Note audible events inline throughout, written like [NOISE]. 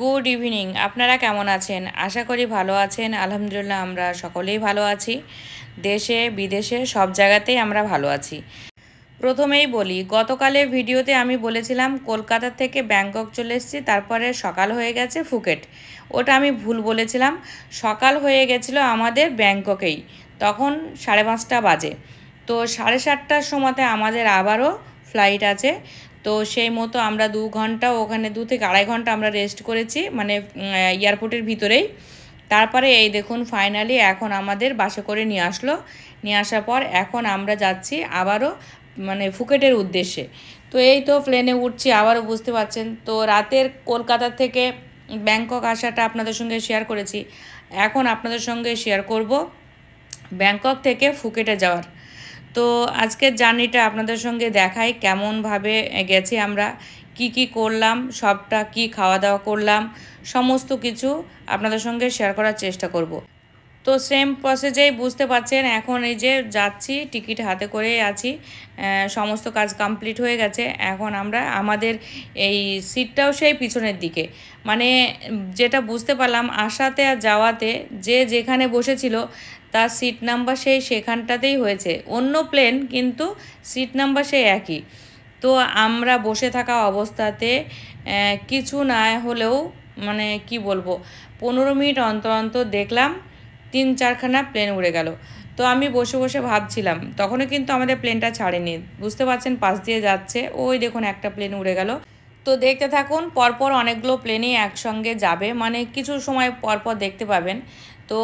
Good evening আপনারা কেমন আছেন আশা করি ভালো আছেন আলহামদুলিল্লাহ আমরা সকলেই ভালো আছি দেশে বিদেশে সব জায়গাতেই আমরা ভালো আছি প্রথমেই বলি গতকালের ভিডিওতে আমি বলেছিলাম কলকাতা থেকে ব্যাংকক চলে এসেছি তারপরে সকাল হয়ে গেছে ফুকেট ওটা আমি ভুল বলেছিলাম সকাল হয়ে গেছিল আমাদের ব্যাংককেই তখন সাড়ে পাঁচটা বাজে তো সাড়ে সাতটার সময়তে আমাদের আবারও ফ্লাইট আছে তো সেই মতো আমরা দু ঘন্টা ওখানে দু থেকে আড়াই ঘন্টা আমরা রেস্ট করেছি মানে এয়ারপোর্টের ভিতরেই তারপরে এই দেখুন ফাইনালি এখন আমাদের বাসে করে নিয়ে আসলো নিয়ে আসার পর এখন আমরা যাচ্ছি আবারও মানে ফুকেটের উদ্দেশ্যে তো এই তো প্লেনে উঠছি আবারও বুঝতে পারছেন তো রাতের কলকাতা থেকে ব্যাংকক আসাটা আপনাদের সঙ্গে শেয়ার করেছি এখন আপনাদের সঙ্গে শেয়ার করব ব্যাংকক থেকে ফুকেটে যাওয়ার তো আজকের জার্নিটা আপনাদের সঙ্গে দেখাই কেমনভাবে গেছি আমরা কি কি করলাম সবটা কি খাওয়া দাওয়া করলাম সমস্ত কিছু আপনাদের সঙ্গে শেয়ার করার চেষ্টা করব। তো সেম প্রসেসেই বুঝতে পারছেন এখন এই যে যাচ্ছি টিকিট হাতে করে আছি সমস্ত কাজ কমপ্লিট হয়ে গেছে এখন আমরা আমাদের এই সিটটাও সেই পিছনের দিকে মানে যেটা বুঝতে পারলাম আসাতে আর যাওয়াতে যে যেখানে বসেছিল তার সিট নাম্বার সেই সেখানটাতেই হয়েছে অন্য প্লেন কিন্তু সিট নাম্বার সেই একই তো আমরা বসে থাকা অবস্থাতে কিছু না হলেও মানে কি বলবো পনেরো মিনিট অন্তর অন্তর দেখলাম তিন চারখানা প্লেন উড়ে গেল তো আমি বসে বসে ভাবছিলাম তখনও কিন্তু আমাদের প্লেনটা ছাড়েনি বুঝতে পারছেন পাশ দিয়ে যাচ্ছে ওই দেখুন একটা প্লেন উড়ে গেল তো দেখতে থাকুন পরপর অনেকগুলো প্লেনই একসঙ্গে যাবে মানে কিছু সময় পরপর দেখতে পাবেন তো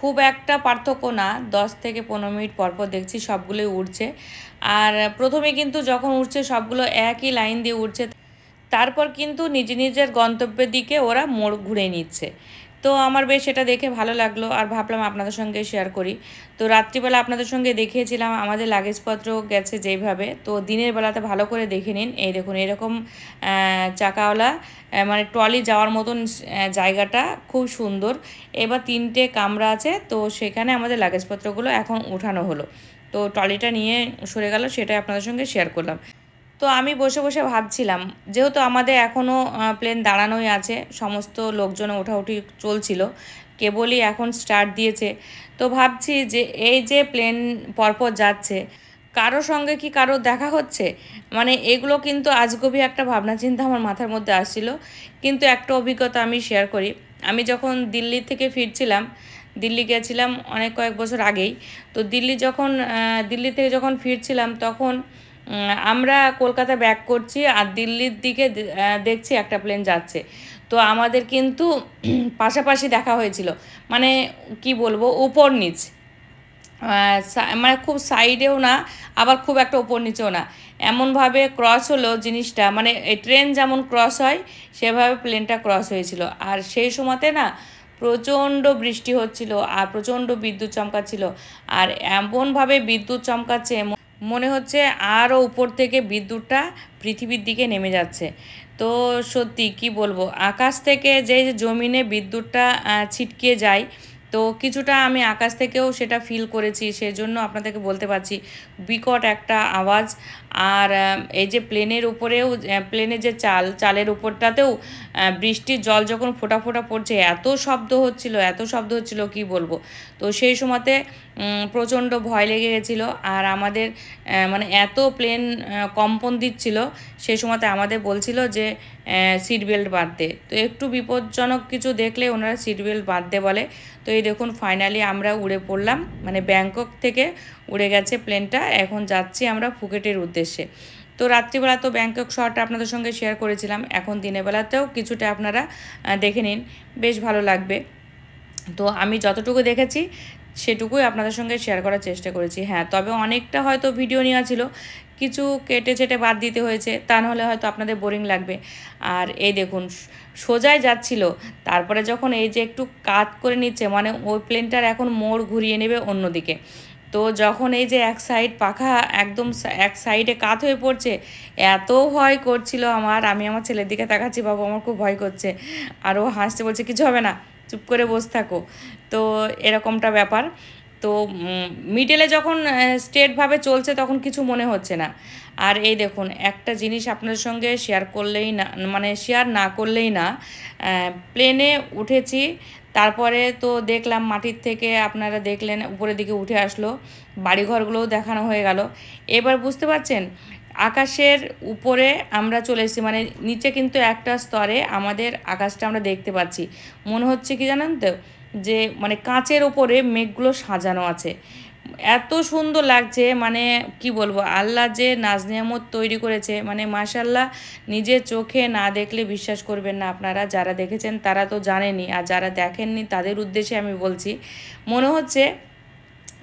খুব একটা পার্থক্য না দশ থেকে পনেরো মিনিট পরপর দেখছি সবগুলোই উঠছে আর প্রথমে কিন্তু যখন উঠছে সবগুলো একই লাইন দিয়ে উঠছে তারপর কিন্তু নিজ নিজের গন্তব্যের দিকে ওরা মোড় ঘুরে নিচ্ছে তো আমার বেশ এটা দেখে ভালো লাগলো আর ভাবলাম আপনাদের সঙ্গে শেয়ার করি তো রাত্রিবেলা আপনাদের সঙ্গে দেখিয়েছিলাম আমাদের লাগেজপত্র গেছে যেইভাবে তো দিনের বেলাতে ভালো করে দেখে নিন এই দেখুন এরকম চাকাওয়ালা মানে ট্রলি যাওয়ার মতন জায়গাটা খুব সুন্দর এবার তিনটে কামরা আছে তো সেখানে আমাদের লাগেজপত্রগুলো এখন উঠানো হলো তো ট্রলিটা নিয়ে সরে গেল সেটাই আপনাদের সঙ্গে শেয়ার করলাম তো আমি বসে বসে ভাবছিলাম যেহেতু আমাদের এখনও প্লেন দাঁড়ানোই আছে সমস্ত লোকজন ওঠাউঠি চলছিল কেবলই এখন স্টার্ট দিয়েছে তো ভাবছি যে এই যে প্লেন পরপর যাচ্ছে কারো সঙ্গে কি কারো দেখা হচ্ছে মানে এগুলো কিন্তু আজগবি একটা ভাবনা চিন্তা আমার মাথার মধ্যে আসছিল কিন্তু একটা অভিজ্ঞতা আমি শেয়ার করি আমি যখন দিল্লি থেকে ফিরছিলাম দিল্লি গেছিলাম অনেক কয়েক বছর আগেই তো দিল্লি যখন দিল্লি থেকে যখন ফিরছিলাম তখন আমরা কলকাতা ব্যাক করছি আর দিল্লির দিকে দেখছি একটা প্লেন যাচ্ছে তো আমাদের কিন্তু [CLEARS THROAT] পাশাপাশি দেখা হয়েছিল মানে কি বলবো উপর নিচ মানে খুব সাইডেও না আবার খুব একটা ওপর নিচেও না এমনভাবে ক্রস হলো জিনিসটা মানে ট্রেন যেমন ক্রস হয় সেভাবে প্লেনটা ক্রস হয়েছিল আর সেই সময়তে না প্রচণ্ড বৃষ্টি হচ্ছিল আর প্রচণ্ড বিদ্যুৎ চমকাচ্ছিল আর এমনভাবে বিদ্যুৎ চমকাচ্ছে এমন মনে হচ্ছে আরও উপর থেকে বিদ্যুৎটা পৃথিবীর দিকে নেমে যাচ্ছে তো সত্যি কি বলবো আকাশ থেকে যে জমিনে বিদ্যুৎটা ছিটকিয়ে যায় তো কিছুটা আমি আকাশ থেকেও সেটা ফিল করেছি সেজন্য আপনাদেরকে বলতে পারছি বিকট একটা আওয়াজ আর এই যে প্লেনের উপরেও প্লেনে যে চাল চালের উপরটাতেও বৃষ্টির জল যখন ফোটা ফোটা পড়ছে এত শব্দ হচ্ছিল এত শব্দ হচ্ছিল কি বলবো তো সেই সময়তে প্রচণ্ড ভয় লেগে গেছিলো আর আমাদের মানে এত প্লেন কম্পন দিচ্ছিল সেই সময়তে আমাদের বলছিল যে সিট বেল্ট বাঁধতে তো একটু বিপজ্জনক কিছু দেখলে ওনারা সিট বেল্ট বাঁধতে বলে তো এই দেখুন ফাইনালি আমরা উড়ে পড়লাম মানে ব্যাংকক থেকে উড়ে গেছে প্লেনটা এখন যাচ্ছি আমরা ফুকেটের উদ্দেশ্যে উদ্দেশ্যে তো রাত্রিবেলা তো ব্যাংকক শহরটা আপনাদের সঙ্গে শেয়ার করেছিলাম এখন দিনের বেলাতেও কিছুটা আপনারা দেখে নিন বেশ ভালো লাগবে তো আমি যতটুকু দেখেছি সেটুকুই আপনাদের সঙ্গে শেয়ার করার চেষ্টা করেছি হ্যাঁ তবে অনেকটা হয়তো ভিডিও নেওয়া ছিল কিছু কেটে ছেটে বাদ দিতে হয়েছে তা নাহলে হয়তো আপনাদের বোরিং লাগবে আর এই দেখুন সোজায় যাচ্ছিল তারপরে যখন এই যে একটু কাত করে নিচ্ছে মানে ওই প্লেনটার এখন মোড় ঘুরিয়ে নেবে অন্যদিকে তো যখন এই যে এক সাইড পাখা একদম এক সাইডে কাত হয়ে পড়ছে এত ভয় করছিল আমার আমি আমার ছেলের দিকে তাকাচ্ছি বাবু আমার খুব ভয় করছে আর ও হাসতে বলছে কিছু হবে না চুপ করে বসে থাকো তো এরকমটা ব্যাপার তো মিডেলে যখন স্টেটভাবে চলছে তখন কিছু মনে হচ্ছে না আর এই দেখুন একটা জিনিস আপনার সঙ্গে শেয়ার করলেই না মানে শেয়ার না করলেই না প্লেনে উঠেছি তারপরে তো দেখলাম মাটির থেকে আপনারা দেখলেন উপরের দিকে উঠে আসলো বাড়িঘরগুলোও দেখানো হয়ে গেল এবার বুঝতে পারছেন আকাশের উপরে আমরা চলে এসেছি মানে নিচে কিন্তু একটা স্তরে আমাদের আকাশটা আমরা দেখতে পাচ্ছি মনে হচ্ছে কি জানেন তো যে মানে কাঁচের ওপরে মেঘগুলো সাজানো আছে এত সুন্দর লাগছে মানে কি বলবো আল্লাহ যে নাজনিয়ামত তৈরি করেছে মানে মাশাল্লাহ নিজের চোখে না দেখলে বিশ্বাস করবেন না আপনারা যারা দেখেছেন তারা তো জানেনি আর যারা দেখেননি তাদের উদ্দেশ্যে আমি বলছি মনে হচ্ছে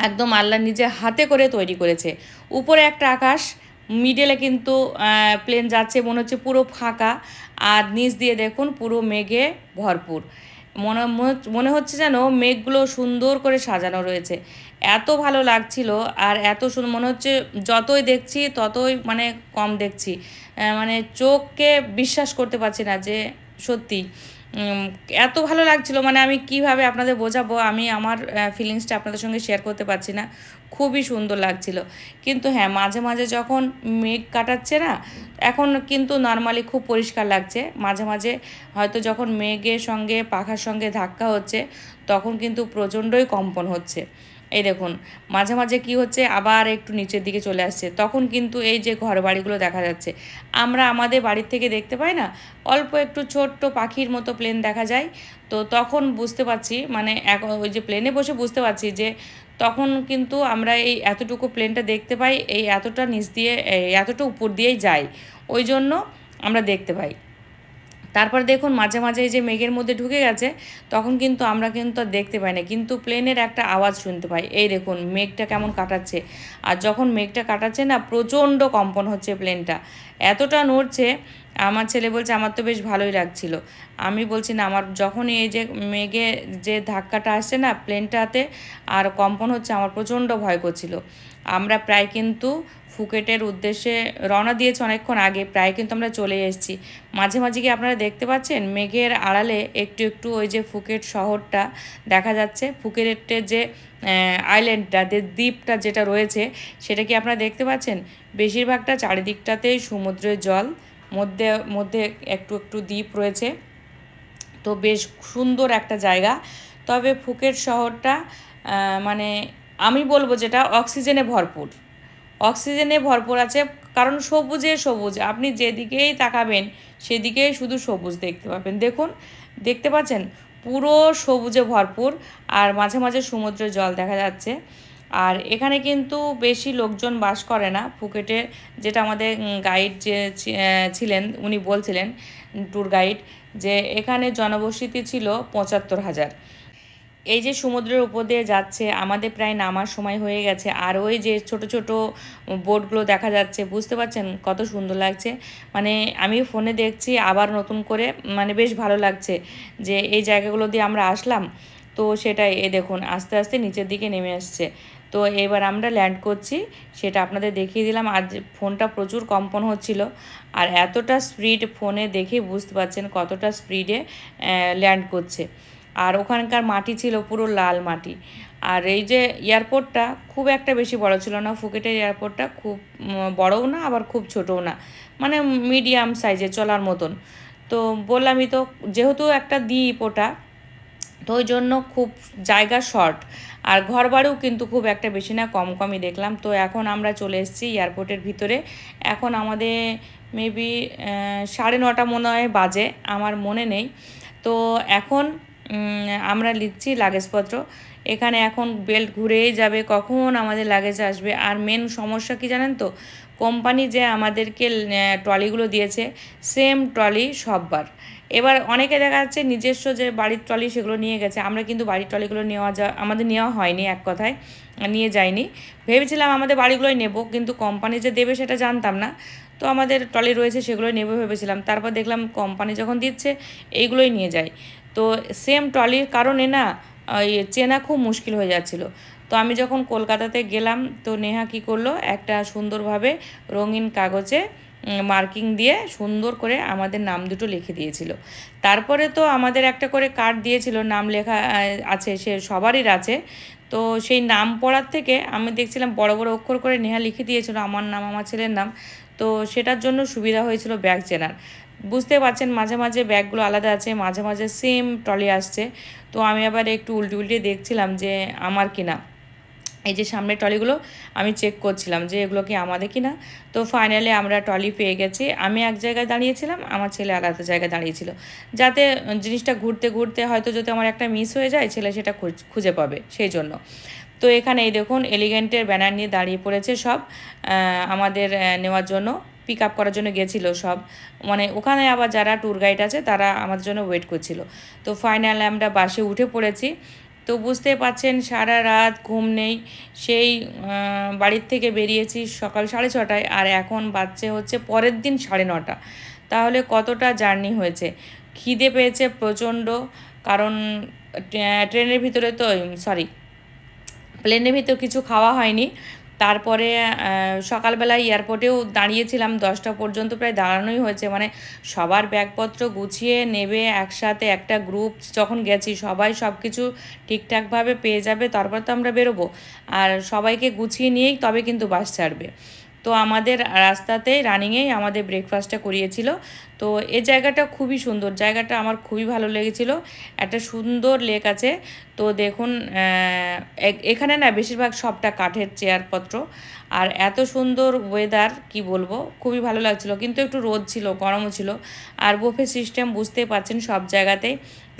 একদম আল্লাহ নিজে হাতে করে তৈরি করেছে উপরে একটা আকাশ মিডেলে কিন্তু প্লেন যাচ্ছে মনে হচ্ছে পুরো ফাঁকা আর নিচ দিয়ে দেখুন পুরো মেঘে ভরপুর মনে মনে হচ্ছে যেন মেঘগুলো সুন্দর করে সাজানো রয়েছে এত ভালো লাগছিল আর এত সুন্দর মনে হচ্ছে যতই দেখছি ততই মানে কম দেখছি মানে চোখকে বিশ্বাস করতে পারছি না যে সত্যি এত ভালো লাগছিল মানে আমি কিভাবে আপনাদের বোঝাবো আমি আমার ফিলিংসটা আপনাদের সঙ্গে শেয়ার করতে পারছি না খুবই সুন্দর লাগছিল কিন্তু হ্যাঁ মাঝে মাঝে যখন মেঘ কাটাচ্ছে না এখন কিন্তু নর্মালি খুব পরিষ্কার লাগছে মাঝে মাঝে হয়তো যখন মেঘের সঙ্গে পাখার সঙ্গে ধাক্কা হচ্ছে তখন কিন্তু প্রচণ্ডই কম্পন হচ্ছে এই দেখুন মাঝে মাঝে কি হচ্ছে আবার একটু নিচের দিকে চলে আসছে তখন কিন্তু এই যে ঘর বাড়িগুলো দেখা যাচ্ছে আমরা আমাদের বাড়ির থেকে দেখতে পাই না অল্প একটু ছোট্ট পাখির মতো প্লেন দেখা যায় তো তখন বুঝতে পারছি মানে এখন ওই যে প্লেনে বসে বুঝতে পারছি যে তখন কিন্তু আমরা এই এতটুকু প্লেনটা দেখতে পাই এই এতটা নিচ দিয়ে এতটা উপর দিয়েই যাই ওই জন্য আমরা দেখতে পাই তারপর দেখুন মাঝে মাঝে এই যে মেঘের মধ্যে ঢুকে গেছে তখন কিন্তু আমরা কিন্তু দেখতে পাই না কিন্তু প্লেনের একটা আওয়াজ শুনতে পাই এই দেখুন মেঘটা কেমন কাটাচ্ছে আর যখন মেঘটা কাটাচ্ছে না প্রচণ্ড কম্পন হচ্ছে প্লেনটা এতটা নড়ছে আমার ছেলে বলছে আমার তো বেশ ভালোই লাগছিল আমি বলছি না আমার যখনই এই যে মেঘে যে ধাক্কাটা আসছে না প্লেনটাতে আর কম্পন হচ্ছে আমার প্রচণ্ড ভয় করছিল আমরা প্রায় কিন্তু ফুকেটের উদ্দেশ্যে রওনা দিয়েছে অনেকক্ষণ আগে প্রায় কিন্তু আমরা চলে এসেছি মাঝে মাঝে কি আপনারা দেখতে পাচ্ছেন মেঘের আড়ালে একটু একটু ওই যে ফুকেট শহরটা দেখা যাচ্ছে ফুকেটের যে আইল্যান্ডটা যে দ্বীপটা যেটা রয়েছে সেটা কি আপনারা দেখতে পাচ্ছেন বেশিরভাগটা চারিদিকটাতেই সমুদ্রের জল মধ্যে মধ্যে একটু একটু দ্বীপ রয়েছে তো বেশ সুন্দর একটা জায়গা তবে ফুকেট শহরটা মানে আমি বলবো যেটা অক্সিজেনে ভরপুর অক্সিজেনে ভরপুর আছে কারণ সবুজে সবুজ আপনি যেদিকেই তাকাবেন সেদিকে শুধু সবুজ দেখতে পাবেন দেখুন দেখতে পাচ্ছেন পুরো সবুজে ভরপুর আর মাঝে মাঝে সমুদ্রের জল দেখা যাচ্ছে আর এখানে কিন্তু বেশি লোকজন বাস করে না ফুকেটে যেটা আমাদের গাইড যে ছিলেন উনি বলছিলেন ট্যুর গাইড যে এখানে জনবসতি ছিল পঁচাত্তর হাজার এই যে সমুদ্রের উপর দিয়ে যাচ্ছে আমাদের প্রায় নামার সময় হয়ে গেছে আর ওই যে ছোট ছোট বোটগুলো দেখা যাচ্ছে বুঝতে পারছেন কত সুন্দর লাগছে মানে আমি ফোনে দেখছি আবার নতুন করে মানে বেশ ভালো লাগছে যে এই জায়গাগুলো দিয়ে আমরা আসলাম তো সেটাই এ দেখুন আস্তে আস্তে নিচের দিকে নেমে আসছে তো এবার আমরা ল্যান্ড করছি সেটা আপনাদের দেখিয়ে দিলাম আর ফোনটা প্রচুর কম্পন হচ্ছিল আর এতটা স্পিড ফোনে দেখে বুঝতে পারছেন কতটা স্পিডে ল্যান্ড করছে আর ওখানকার মাটি ছিল পুরো লাল মাটি আর এই যে এয়ারপোর্টটা খুব একটা বেশি বড় ছিল না ফুকেটের এয়ারপোর্টটা খুব বড়ও না আবার খুব ছোটও না মানে মিডিয়াম সাইজে চলার মতন তো বললামই তো যেহেতু একটা দ্বীপ ওটা তো ওই জন্য খুব জায়গা শর্ট আর ঘর বাড়িও কিন্তু খুব একটা বেশি না কম কমই দেখলাম তো এখন আমরা চলে এসেছি এয়ারপোর্টের ভিতরে এখন আমাদের মেবি সাড়ে নটা মনে হয় বাজে আমার মনে নেই তো এখন আমরা লিখছি লাগেজপত্র এখানে এখন বেল্ট ঘুরেই যাবে কখন আমাদের লাগেজ আসবে আর মেন সমস্যা কি জানেন তো কোম্পানি যে আমাদেরকে ট্রলিগুলো দিয়েছে সেম ট্রলি সববার এবার অনেকে দেখা যাচ্ছে নিজস্ব যে বাড়ির ট্রলি সেগুলো নিয়ে গেছে আমরা কিন্তু বাড়ির ট্রলিগুলো নেওয়া যা আমাদের নেওয়া হয়নি এক কথায় নিয়ে যাইনি ভেবেছিলাম আমাদের বাড়িগুলোই নেব কিন্তু কোম্পানি যে দেবে সেটা জানতাম না তো আমাদের ট্রলি রয়েছে সেগুলোই নেব ভেবেছিলাম তারপর দেখলাম কোম্পানি যখন দিচ্ছে এইগুলোই নিয়ে যায় তো সেম ট্রলির কারণে না ওই ইয়ে চেনা খুব মুশকিল হয়ে যাচ্ছিল তো আমি যখন কলকাতাতে গেলাম তো নেহা কি করলো একটা সুন্দরভাবে রঙিন কাগজে মার্কিং দিয়ে সুন্দর করে আমাদের নাম দুটো লিখে দিয়েছিল তারপরে তো আমাদের একটা করে কার্ড দিয়েছিল নাম লেখা আছে সে সবারই আছে তো সেই নাম পড়ার থেকে আমি দেখছিলাম বড় বড় অক্ষর করে নেহা লিখে দিয়েছিল আমার নাম আমার ছেলের নাম তো সেটার জন্য সুবিধা হয়েছিল ব্যাগ চেনার বুঝতে পারছেন মাঝে মাঝে ব্যাগগুলো আলাদা আছে মাঝে মাঝে সেম ট্রলি আসছে তো আমি আবার একটু উল্টে উল্টে দেখছিলাম যে আমার কিনা এই যে সামনে ট্রলিগুলো আমি চেক করছিলাম যে এগুলো কি আমাদের কিনা তো ফাইনালি আমরা ট্রলি পেয়ে গেছি আমি এক জায়গায় দাঁড়িয়েছিলাম আমার ছেলে আলাদা জায়গায় দাঁড়িয়েছিল যাতে জিনিসটা ঘুরতে ঘুরতে হয়তো যদি আমার একটা মিস হয়ে যায় ছেলে সেটা খুঁজে পাবে সেই জন্য তো এখানে এই দেখুন এলিগেন্টের ব্যানার নিয়ে দাঁড়িয়ে পড়েছে সব আমাদের নেওয়ার জন্য পিক আপ করার জন্য গেছিলো সব মানে ওখানে আবার যারা ট্যুর গাইড আছে তারা আমার জন্য ওয়েট করছিল তো ফাইনাল আমরা বাসে উঠে পড়েছি তো বুঝতে পাচ্ছেন সারা রাত ঘুম নেই সেই বাড়ির থেকে বেরিয়েছি সকাল সাড়ে ছটায় আর এখন বাচ্চা হচ্ছে পরের দিন সাড়ে নটা তাহলে কতটা জার্নি হয়েছে খিদে পেয়েছে প্রচণ্ড কারণ ট্রেনের ভিতরে তো সরি প্লেনের ভিতর কিছু খাওয়া হয়নি তারপরে সকালবেলা এয়ারপোর্টেও দাঁড়িয়েছিলাম দশটা পর্যন্ত প্রায় দাঁড়ানোই হয়েছে মানে সবার ব্যাগপত্র গুছিয়ে নেবে একসাথে একটা গ্রুপ যখন গেছি সবাই সব কিছু ঠিকঠাকভাবে পেয়ে যাবে তারপর তো আমরা বেরোবো আর সবাইকে গুছিয়ে নিয়েই তবে কিন্তু বাস ছাড়বে তো আমাদের রাস্তাতে রানিংয়েই আমাদের ব্রেকফাস্টটা করিয়েছিল তো এই জায়গাটা খুবই সুন্দর জায়গাটা আমার খুবই ভালো লেগেছিল একটা সুন্দর লেক আছে তো দেখুন এখানে না বেশিরভাগ সবটা কাঠের চেয়ারপত্র আর এত সুন্দর ওয়েদার কি বলবো খুবই ভালো লাগছিল কিন্তু একটু রোদ ছিল গরমও ছিল আর বোফে সিস্টেম বুঝতে পারছেন সব জায়গাতেই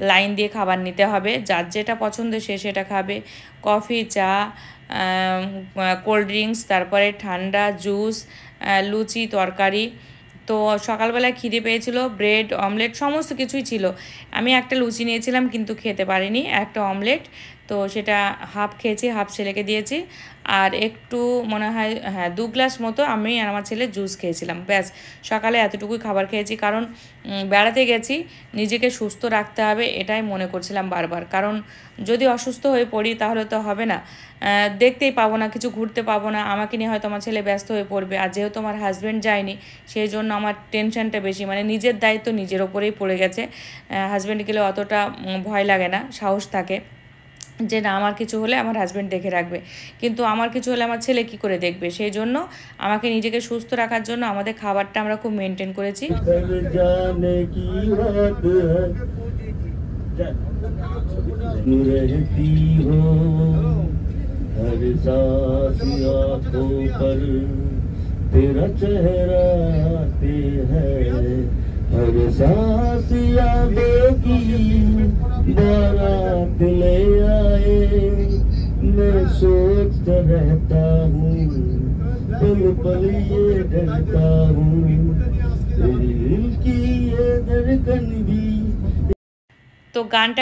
লাইন দিয়ে খাবার নিতে হবে যার যেটা পছন্দ সে সেটা খাবে কফি চা কোল্ড ড্রিঙ্কস তারপরে ঠান্ডা জুস লুচি তরকারি তো সকালবেলা খিদে পেয়েছিল ব্রেড অমলেট সমস্ত কিছুই ছিল আমি একটা লুচি নিয়েছিলাম কিন্তু খেতে পারিনি একটা অমলেট তো সেটা হাফ খেয়েছি হাফ ছেলেকে দিয়েছি আর একটু মনে হয় হ্যাঁ দু গ্লাস মতো আমি আর আমার ছেলে জুস খেয়েছিলাম ব্যাস সকালে এতটুকুই খাবার খেয়েছি কারণ বেড়াতে গেছি নিজেকে সুস্থ রাখতে হবে এটাই মনে করছিলাম বারবার কারণ যদি অসুস্থ হয়ে পড়ি তাহলে তো হবে না দেখতেই পাবো না কিছু ঘুরতে পাবো না আমাকে নিয়ে হয়তো আমার ছেলে ব্যস্ত হয়ে পড়বে আর যেহেতু আমার হাজব্যান্ড যায়নি সেই জন্য আমার টেনশনটা বেশি মানে নিজের দায়িত্ব নিজের ওপরেই পড়ে গেছে হাজব্যান্ড গেলে অতটা ভয় লাগে না সাহস থাকে যে না আমার কিছু হলে আমার হাজব্যান্ড দেখে রাখবে কিন্তু আমার কিছু হলে আমার ছেলে কি করে দেখবে সেই জন্য আমাকে নিজেকে সুস্থ রাখার জন্য আমাদের খাবারটা আমরা খুব মেনটেন করেছি তো গানটা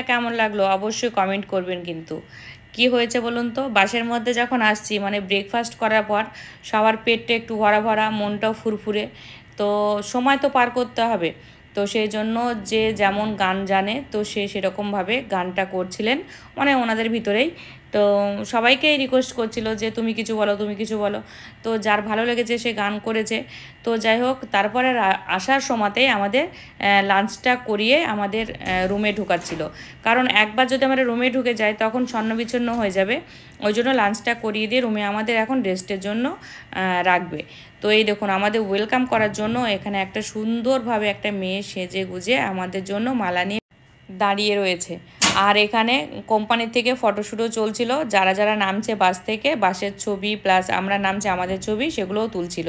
কেমন লাগলো অবশ্যই কমেন্ট করবেন কিন্তু কি হয়েছে বলুন তো বাসের মধ্যে যখন আসছি মানে ব্রেকফাস্ট করার পর সবার পেটটা একটু ভরা ভরা মনটাও ফুরফুরে তো সময় তো পার করতে হবে তো সেই জন্য যে যেমন গান জানে তো সে সেরকমভাবে গানটা করছিলেন মানে ওনাদের ভিতরেই তো সবাইকেই রিকোয়েস্ট করছিল যে তুমি কিছু বলো তুমি কিছু বলো তো যার ভালো লেগেছে সে গান করেছে তো যাই হোক তারপরে আসার সময়তেই আমাদের লাঞ্চটা করিয়ে আমাদের রুমে ঢুকাচ্ছিল কারণ একবার যদি আমরা রুমে ঢুকে যাই তখন স্বর্ণবিচ্ছন্ন হয়ে যাবে ওই জন্য লাঞ্চটা করিয়ে দিয়ে রুমে আমাদের এখন রেস্টের জন্য রাখবে তো এই দেখুন আমাদের ওয়েলকাম করার জন্য এখানে একটা সুন্দরভাবে একটা মেয়ে সেজে গুজে আমাদের জন্য মালা নিয়ে দাঁড়িয়ে রয়েছে আর এখানে কোম্পানির থেকে ফটোশ্যুটও চলছিল যারা যারা নামছে বাস থেকে বাসের ছবি প্লাস আমরা নামছে আমাদের ছবি সেগুলোও তুলছিল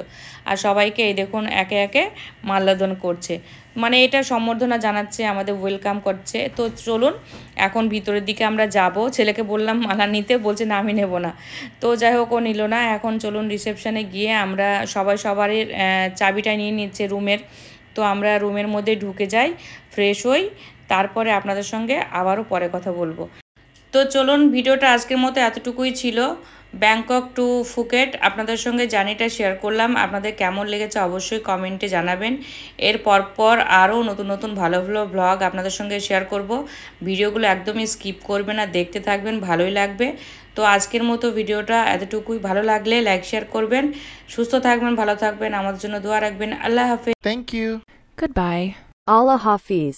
আর সবাইকে এই দেখুন একে একে মাল্লাদন করছে মানে এটা সম্বর্ধনা জানাচ্ছে আমাদের ওয়েলকাম করছে তো চলুন এখন ভিতরের দিকে আমরা যাব ছেলেকে বললাম মালা নিতে বলছে না আমি নেব না তো যাই হোক ও নিল না এখন চলুন রিসেপশানে গিয়ে আমরা সবাই সবারই চাবিটা নিয়ে নিচ্ছে রুমের তো আমরা রুমের মধ্যে ঢুকে যাই ফ্রেশ হই তারপরে আপনাদের সঙ্গে আবারও পরে কথা বলবো তো চলুন ভিডিওটা আজকের মতো এতটুকুই ছিল ব্যাংকক টু ফুকেট আপনাদের সঙ্গে জার্নিটা শেয়ার করলাম আপনাদের কেমন লেগেছে অবশ্যই কমেন্টে জানাবেন এর পরপর আরও নতুন নতুন ভালো ভালো ব্লগ আপনাদের সঙ্গে শেয়ার করব ভিডিওগুলো একদমই স্কিপ করবে না দেখতে থাকবেন ভালোই লাগবে তো আজকের মতো ভিডিওটা এতটুকুই ভালো লাগলে লাইক শেয়ার করবেন সুস্থ থাকবেন ভালো থাকবেন আমাদের জন্য দোয়া রাখবেন আল্লাহ হাফিজ থ্যাংক ইউ গুড বাই আল্লাহ হাফিজ